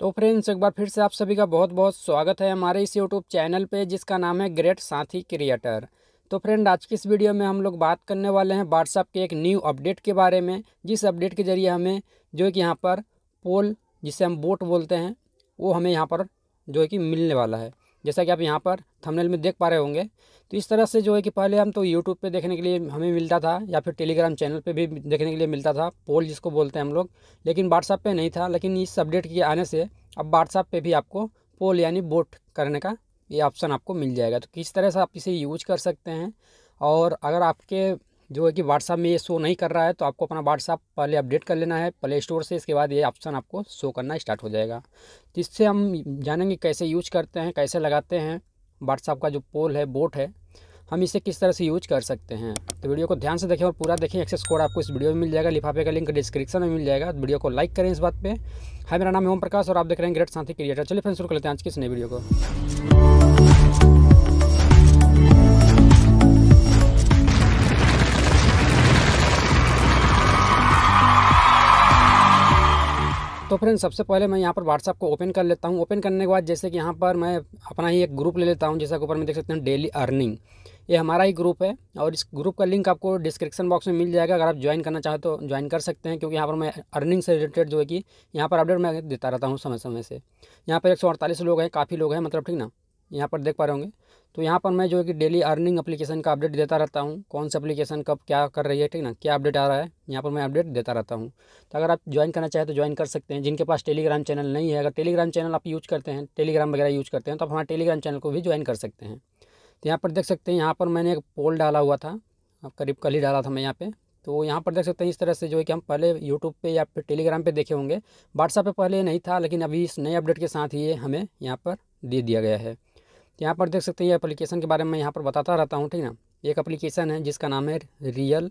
तो फ्रेंड्स एक बार फिर से आप सभी का बहुत बहुत स्वागत है हमारे इस यूट्यूब चैनल पे जिसका नाम है ग्रेट साथी क्रिएटर तो फ्रेंड आज की इस वीडियो में हम लोग बात करने वाले हैं व्हाट्सअप के एक न्यू अपडेट के बारे में जिस अपडेट के ज़रिए हमें जो कि यहाँ पर पोल जिसे हम बोट बोलते हैं वो हमें यहाँ पर जो है कि मिलने वाला है जैसा कि आप यहाँ पर थंबनेल में देख पा रहे होंगे तो इस तरह से जो है कि पहले हम तो यूट्यूब पे देखने के लिए हमें मिलता था या फिर टेलीग्राम चैनल पे भी देखने के लिए मिलता था पोल जिसको बोलते हैं हम लोग लेकिन व्हाट्सअप पे नहीं था लेकिन इस अपडेट के आने से अब व्हाट्सअप पे भी आपको पोल यानी वोट करने का ये ऑप्शन आपको मिल जाएगा तो किस तरह से आप इसे यूज कर सकते हैं और अगर आपके जो है कि व्हाट्सअप में ये शो नहीं कर रहा है तो आपको अपना व्हाट्सअप पहले अपडेट कर लेना है प्ले स्टोर से इसके बाद ये ऑप्शन आपको शो करना स्टार्ट हो जाएगा तो इससे हम जानेंगे कैसे यूज करते हैं कैसे लगाते हैं व्हाट्सअप का जो पोल है बोट है हम इसे किस तरह से यूज कर सकते हैं तो वीडियो को ध्यान से देखें और पूरा देखें एक्सेस कोड आपको इस वीडियो में मिल जाएगा लिफाफे का लिंक डिस्क्रिप्शन में मिल जाएगा तो वीडियो को लाइक करें इस बात पे हाय मेरा नाम है ओम प्रकाश और आप देख रहे हैं ग्रेट साथी क्रिएटर चलिए फ्रेंड्स शुरू कर लेते हैं आज किस नए वीडियो को तो फ्रेंड सबसे पहले मैं यहाँ पर व्हाट्सअप को ओपन कर लेता हूँ ओपन करने के बाद जैसे कि यहाँ पर मैं अपना ही एक ग्रुप ले लेता हूँ जैसा कि ऊपर में देख सकते हैं डेली अर्निंग ये हमारा ही ग्रुप है और इस ग्रुप का लिंक आपको डिस्क्रिप्शन बॉक्स में मिल जाएगा अगर आप ज्वाइन करना चाहें तो ज्वाइन कर सकते हैं क्योंकि यहाँ पर मैं अर्निंग से रिलेटेड जो है कि यहाँ पर अपडेट मैं देता रहता हूँ समय समय से यहाँ पर एक लोग हैं काफ़ी लोग हैं मतलब ठीक ना यहाँ पर देख पा रहे होंगे तो यहाँ पर मैं जो है कि डेली अर्निंग अपलीकेशन का अपडेट देता रहता हूँ कौन सा अप्लीकेशन कब क्या कर रही है ठीक ना क्या अपडेट आ रहा है यहाँ पर मैं अपडेट देता रहता हूँ तो अगर आप ज्वाइन करना चाहें तो ज्वाइन कर सकते हैं जिनके पास टेलीग्राम चैनल नहीं है अगर टेलीग्राम चैनल आप यूज़ करते हैं टेलीग्राम वगैरह यूज़ करते हैं तो आप हमारे टेलीग्राम चैनल को भी ज्वाइन कर सकते हैं तो यहाँ पर देख सकते हैं यहाँ पर मैंने एक पोल डाला हुआ था करीब कल ही डाला था मैं यहाँ पर तो यहाँ पर देख सकते हैं इस तरह से जो है कि हम पहले यूट्यूब पे या फिर टेलीग्राम पे देखे होंगे व्हाट्सअप पे पहले नहीं था लेकिन अभी इस नए अपडेट के साथ ये हमें यहाँ पर दे दिया गया है यहाँ पर देख सकते हैं ये एप्लीकेशन के बारे में यहाँ पर बताता रहता हूँ ठीक ना एक एप्लीकेशन है जिसका नाम है रियल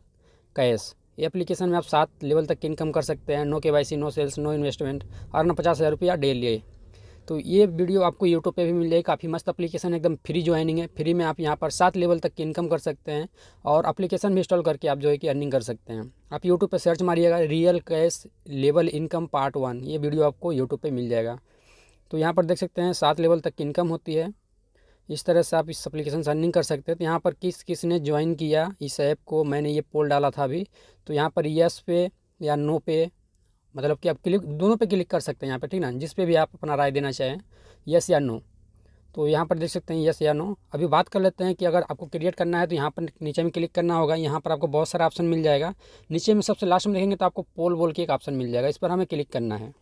कैश ये एप्लीकेशन में आप सात लेवल तक इनकम कर सकते हैं no K Y C no sales no investment और ना पचास हज़ार रुपया डेली तो ये वीडियो आपको यूट्यूब पे भी मिल जाएगी काफ़ी मस्त एप्लीकेशन एकदम फ्री ज्वाइनिंग है फ्री में आप यहाँ पर सात लेवल तक इनकम कर सकते हैं और अप्लीकेशन भी इंस्टॉल करके आप जो है कि अर्निंग कर सकते हैं आप यूट्यूब पर सर्च मारिएगा real cash level income part one ये वीडियो आपको यूट्यूब पर मिल जाएगा तो यहाँ पर देख सकते हैं सात लेवल तक इनकम होती है इस तरह से आप इस एप्लीकेशन साइन इन कर सकते हैं तो यहाँ पर किस किस ने ज्वाइन किया इस ऐप को मैंने ये पोल डाला था अभी तो यहाँ पर यस पे या नो पे मतलब कि आप क्लिक दोनों पे क्लिक कर सकते हैं यहाँ पे ठीक ना जिस पे भी आप अपना राय देना चाहें यस या नो तो यहाँ पर देख सकते हैं यस या नो अभी बात कर लेते हैं कि अगर आपको क्रिएट करना है तो यहाँ पर नीचे में क्लिक करना होगा यहाँ पर आपको बहुत सारा ऑप्शन मिल जाएगा नीचे में सबसे लास्ट में देखेंगे तो आपको पोल बोल के एक ऑप्शन मिल जाएगा इस पर हमें क्लिक करना है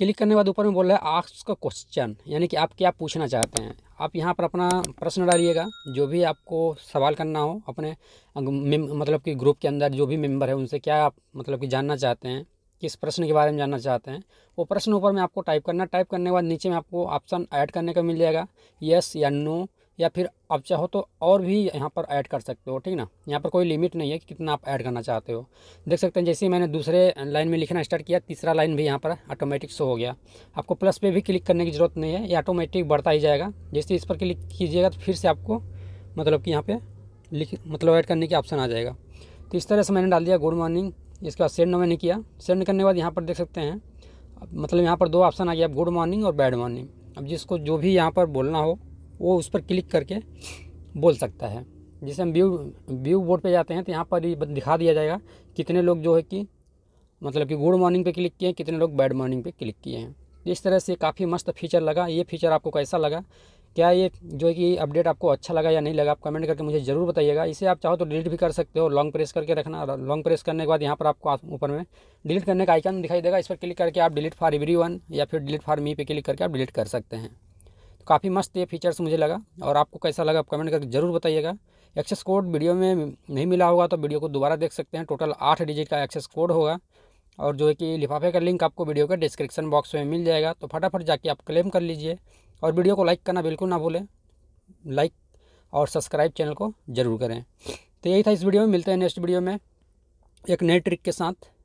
क्लिक करने के बाद ऊपर में बोल रहा है आपका क्वेश्चन यानी कि आप क्या पूछना चाहते हैं आप यहाँ पर अपना प्रश्न डालिएगा जो भी आपको सवाल करना हो अपने मतलब कि ग्रुप के अंदर जो भी मेंबर है उनसे क्या आप मतलब कि जानना चाहते हैं किस प्रश्न के बारे में जानना चाहते हैं वो प्रश्न ऊपर में आपको टाइप करना टाइप करने के बाद नीचे में आपको ऑप्शन ऐड करने का मिल जाएगा यस या नो या फिर आप चाहो तो और भी यहाँ पर ऐड कर सकते हो ठीक ना यहाँ पर कोई लिमिट नहीं है कि कितना आप ऐड करना चाहते हो देख सकते हैं जैसे मैंने दूसरे लाइन में लिखना स्टार्ट किया तीसरा लाइन भी यहाँ पर ऑटोमेटिक शो हो गया आपको प्लस पे भी क्लिक करने की ज़रूरत नहीं है ये ऑटोमेटिक बढ़ता ही जाएगा जैसे इस पर क्लिक कीजिएगा तो फिर से आपको मतलब कि यहाँ पर लिख मतलब ऐड करने की ऑप्शन आ जाएगा तो इस तरह से मैंने डाल दिया गुड मॉर्निंग इसके बाद सेंड मैंने किया सेंड करने के बाद यहाँ पर देख सकते हैं मतलब यहाँ पर दो ऑप्शन आ गया गुड मॉर्निंग और बैड मॉर्निंग अब जिसको जो भी यहाँ पर बोलना हो वो उस पर क्लिक करके बोल सकता है जैसे हम व्यू व्यू बोर्ड पे जाते हैं तो यहाँ पर ही दिखा दिया जाएगा कितने लोग जो है कि मतलब कि गुड मॉर्निंग पे क्लिक किए हैं कितने लोग बैड मॉर्निंग पे क्लिक किए हैं तो इस तरह से काफ़ी मस्त फीचर लगा ये फीचर आपको कैसा लगा क्या ये जो है कि अपडेट आपको अच्छा लगा या नहीं लगा आप कमेंट करके मुझे ज़रूर बताइएगा इसे आप चाहो तो डिलीट भी कर सकते हो लॉन्ग प्रेस करके रखना लॉन्ग प्रेस करने के बाद यहाँ पर आपको ऊपर में डिलीट करने का आइकन दिखाई देगा इस पर क्लिक करके आप डिलीट फॉर एवरी या फिर डिलीट फॉर मी पे क्लिक करके आप डिलीट कर सकते हैं काफ़ी मस्त ये फीचर्स मुझे लगा और आपको कैसा लगा आप कमेंट करके ज़रूर बताइएगा एक्सेस कोड वीडियो में नहीं मिला होगा तो वीडियो को दोबारा देख सकते हैं टोटल आठ डिजिट का एक्सेस कोड होगा और जो है कि लिफाफे का लिंक आपको वीडियो के डिस्क्रिप्शन बॉक्स में मिल जाएगा तो फटाफट जाके आप क्लेम कर लीजिए और वीडियो को लाइक करना बिल्कुल ना भूलें लाइक और सब्सक्राइब चैनल को ज़रूर करें तो यही था इस वीडियो में मिलते हैं नेक्स्ट वीडियो में एक नए ट्रिक के साथ